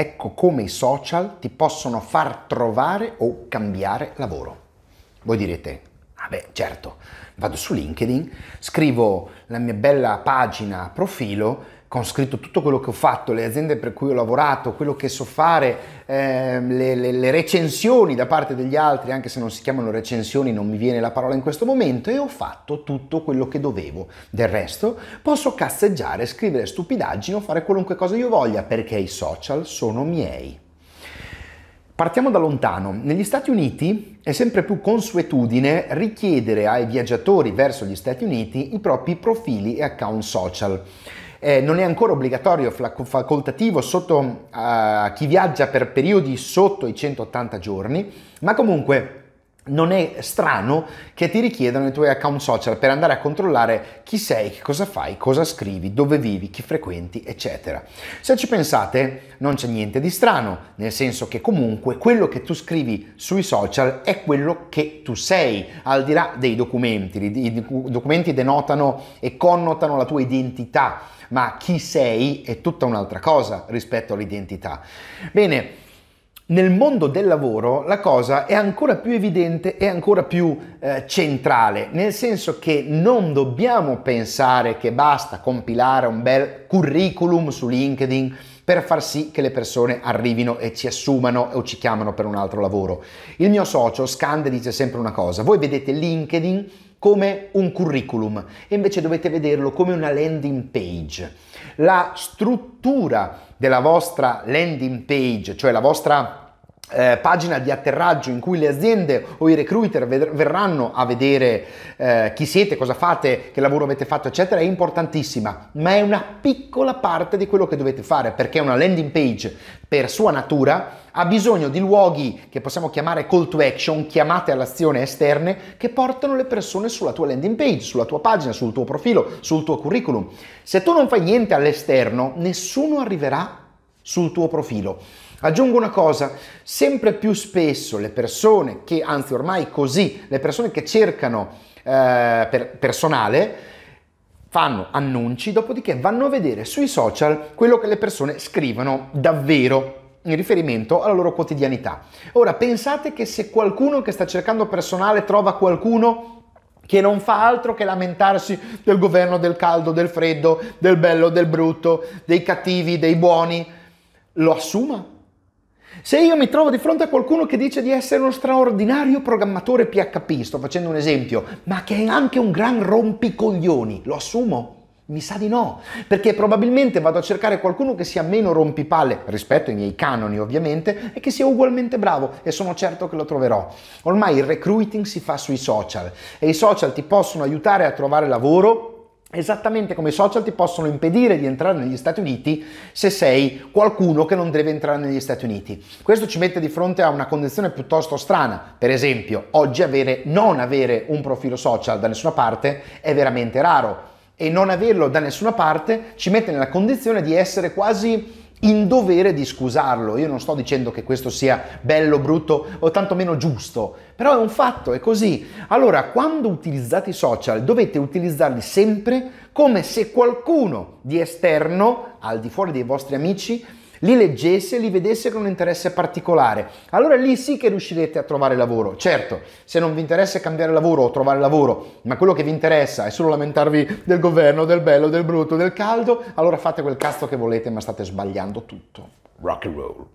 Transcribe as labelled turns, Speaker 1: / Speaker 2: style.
Speaker 1: Ecco come i social ti possono far trovare o cambiare lavoro. Voi direte, vabbè ah certo, vado su LinkedIn, scrivo la mia bella pagina profilo con scritto tutto quello che ho fatto, le aziende per cui ho lavorato, quello che so fare, eh, le, le, le, recensioni da parte degli altri, anche se non si chiamano recensioni, non mi viene la parola in questo momento, e ho fatto tutto quello che dovevo. Del resto posso casseggiare, scrivere stupidaggini o fare qualunque cosa io voglia, perché i social sono miei. Partiamo da lontano. Negli Stati Uniti è sempre più consuetudine richiedere ai viaggiatori verso gli Stati Uniti i propri profili e account social eh, non è ancora obbligatorio, facoltativo sotto, a eh, chi viaggia per periodi sotto i 180 giorni, ma comunque non è strano che ti richiedano i tuoi account social per andare a controllare chi sei, che cosa fai, cosa scrivi, dove vivi, chi frequenti, eccetera. Se ci pensate, non c'è niente di strano, nel senso che comunque quello che tu scrivi sui social è quello che tu sei, al di là dei documenti. I documenti denotano e connotano la tua identità, ma chi sei è tutta un'altra cosa rispetto all'identità. Bene, nel mondo del lavoro la cosa è ancora più evidente e ancora più eh, centrale, nel senso che non dobbiamo pensare che basta compilare un bel curriculum su LinkedIn per far sì che le persone arrivino e ci assumano o ci chiamano per un altro lavoro. Il mio socio Scande dice sempre una cosa, voi vedete LinkedIn come un curriculum e invece dovete vederlo come una landing page. La struttura della vostra landing page, cioè la vostra eh, pagina di atterraggio in cui le aziende o i recruiter ver- verranno a vedere eh, chi siete, cosa fate, che lavoro avete fatto, eccetera, è importantissima, ma è una piccola parte di quello che dovete fare perché una landing page per sua natura ha bisogno di luoghi che possiamo chiamare call to action, chiamate all'azione esterne, che portano le persone sulla tua landing page, sulla tua pagina, sul tuo profilo, sul tuo curriculum. Se tu non fai niente all'esterno, nessuno arriverà sul tuo profilo. Aggiungo una cosa, sempre più spesso le persone che, anzi ormai così, le persone che cercano eh, per personale, fanno annunci, dopodiché vanno a vedere sui social quello che le persone scrivono davvero in riferimento alla loro quotidianità. Ora pensate che se qualcuno che sta cercando personale trova qualcuno che non fa altro che lamentarsi del governo, del caldo, del freddo, del bello, del brutto, dei cattivi, dei buoni, lo assuma. Se io mi trovo di fronte a qualcuno che dice di essere uno straordinario programmatore PHP, sto facendo un esempio, ma che è anche un gran rompicoglioni, lo assumo? Mi sa di no, perché probabilmente vado a cercare qualcuno che sia meno rompipalle rispetto ai miei canoni ovviamente e che sia ugualmente bravo e sono certo che lo troverò. Ormai il recruiting si fa sui social e i social ti possono aiutare a trovare lavoro Esattamente come i social ti possono impedire di entrare negli Stati Uniti se sei qualcuno che non deve entrare negli Stati Uniti. Questo ci mette di fronte a una condizione piuttosto strana. Per esempio, oggi avere, non avere un profilo social da nessuna parte è veramente raro e non averlo da nessuna parte ci mette nella condizione di essere quasi in dovere di scusarlo. Io non sto dicendo che questo sia bello, brutto o tantomeno giusto, però è un fatto, è così. Allora, quando utilizzate i social dovete utilizzarli sempre come se qualcuno di esterno, al di fuori dei vostri amici, li leggesse, e li vedesse con un interesse particolare. Allora lì sì che riuscirete a trovare lavoro. Certo, se non vi interessa cambiare lavoro o trovare lavoro, ma quello che vi interessa è solo lamentarvi del governo, del bello, del brutto, del caldo, allora fate quel cazzo che volete, ma state sbagliando tutto. Rock and roll.